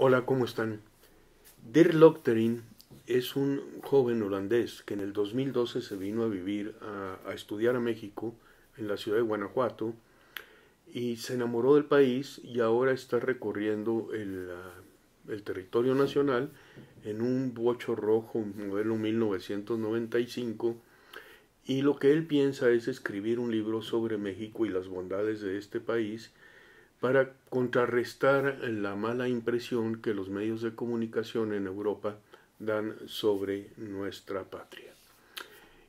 Hola, ¿cómo están? Dirk Lochtering es un joven holandés que en el 2012 se vino a vivir, a, estudiar a México, en la ciudad de Guanajuato, y se enamoró del país y ahora está recorriendo el, ah, el territorio nacional en un bocho rojo modelo 1995 y lo que él piensa es escribir un libro sobre México y las bondades de este país para contrarrestar la mala impresión que los medios de comunicación en Europa dan sobre nuestra patria.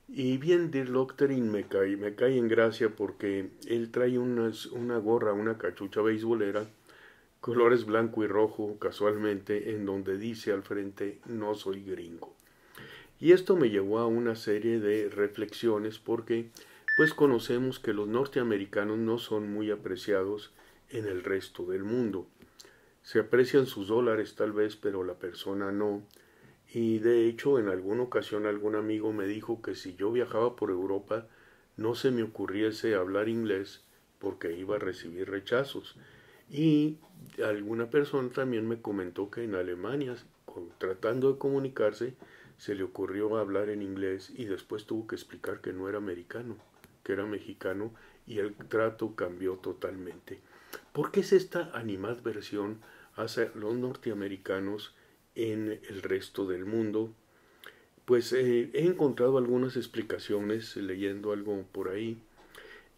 Y bien, Dir Lochterin me cae, me cae en gracia porque él trae una gorra, una cachucha beisbolera, colores blanco y rojo casualmente, en donde dice al frente no soy gringo. Y esto me llevó a una serie de reflexiones porque pues conocemos que los norteamericanos no son muy apreciados en el resto del mundo. Se aprecian sus dólares tal vez, pero la persona no. Y de hecho, en alguna ocasión algún amigo me dijo que si yo viajaba por Europa, no se me ocurriese hablar inglés porque iba a recibir rechazos. Y alguna persona también me comentó que en Alemania, tratando de comunicarse, se le ocurrió hablar en inglés y después tuvo que explicar que no era americano, que era mexicano y el trato cambió totalmente. ¿Por qué es esta animadversión hacia los norteamericanos en el resto del mundo? Pues eh, he encontrado algunas explicaciones leyendo algo por ahí.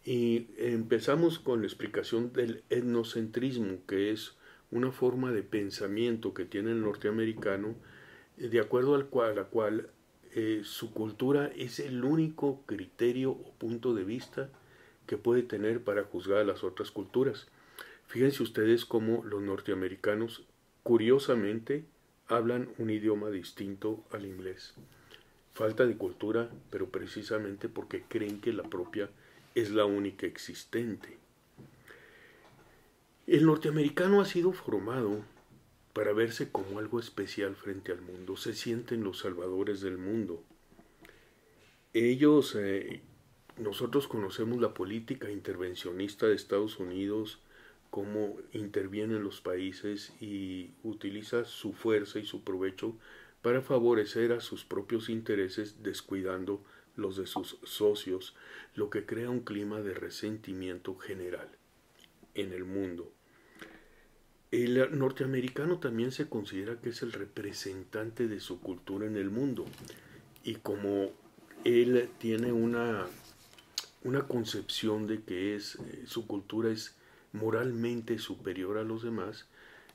Y empezamos con la explicación del etnocentrismo, que es una forma de pensamiento que tiene el norteamericano, de acuerdo al cual, a la cual eh, su cultura es el único criterio o punto de vista que puede tener para juzgar a las otras culturas. Fíjense ustedes cómo los norteamericanos, curiosamente, hablan un idioma distinto al inglés. Falta de cultura, pero precisamente porque creen que la propia es la única existente. El norteamericano ha sido formado para verse como algo especial frente al mundo. Se sienten los salvadores del mundo. Ellos, eh, nosotros conocemos la política intervencionista de Estados Unidos, cómo intervienen los países y utiliza su fuerza y su provecho para favorecer a sus propios intereses descuidando los de sus socios, lo que crea un clima de resentimiento general en el mundo. El norteamericano también se considera que es el representante de su cultura en el mundo y como él tiene una, una concepción de que es, eh, su cultura es moralmente superior a los demás,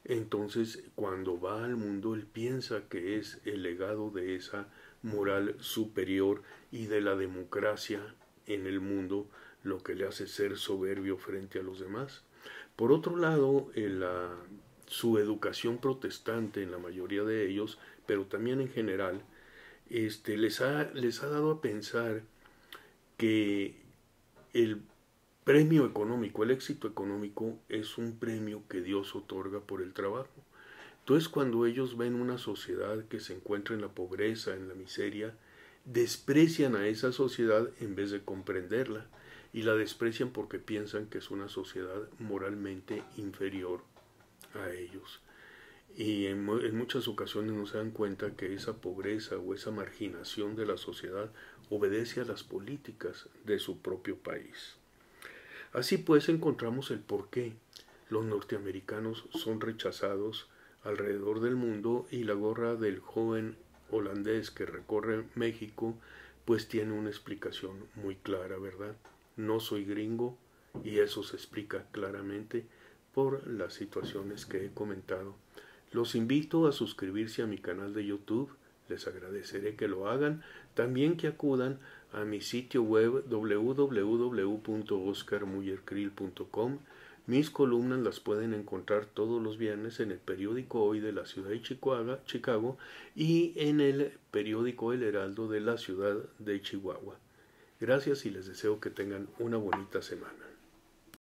entonces cuando va al mundo él piensa que es el legado de esa moral superior y de la democracia en el mundo lo que le hace ser soberbio frente a los demás. Por otro lado, su educación protestante en la mayoría de ellos, pero también en general, este, les, ha, les ha dado a pensar que el Premio económico. El éxito económico es un premio que Dios otorga por el trabajo. Entonces cuando ellos ven una sociedad que se encuentra en la pobreza, en la miseria, desprecian a esa sociedad en vez de comprenderla y la desprecian porque piensan que es una sociedad moralmente inferior a ellos. Y en, muchas ocasiones no se dan cuenta que esa pobreza o esa marginación de la sociedad obedece a las políticas de su propio país. Así pues encontramos el por qué los norteamericanos son rechazados alrededor del mundo y la gorra del joven holandés que recorre México pues tiene una explicación muy clara, ¿verdad? No soy gringo y eso se explica claramente por las situaciones que he comentado. Los invito a suscribirse a mi canal de YouTube, les agradeceré que lo hagan, también que acudan a mi sitio web www.oscarmuyercril.com. Mis columnas las pueden encontrar todos los viernes en el periódico Hoy de la ciudad de Chicago, Chicago y en el periódico El Heraldo de la ciudad de Chihuahua. Gracias y les deseo que tengan una bonita semana.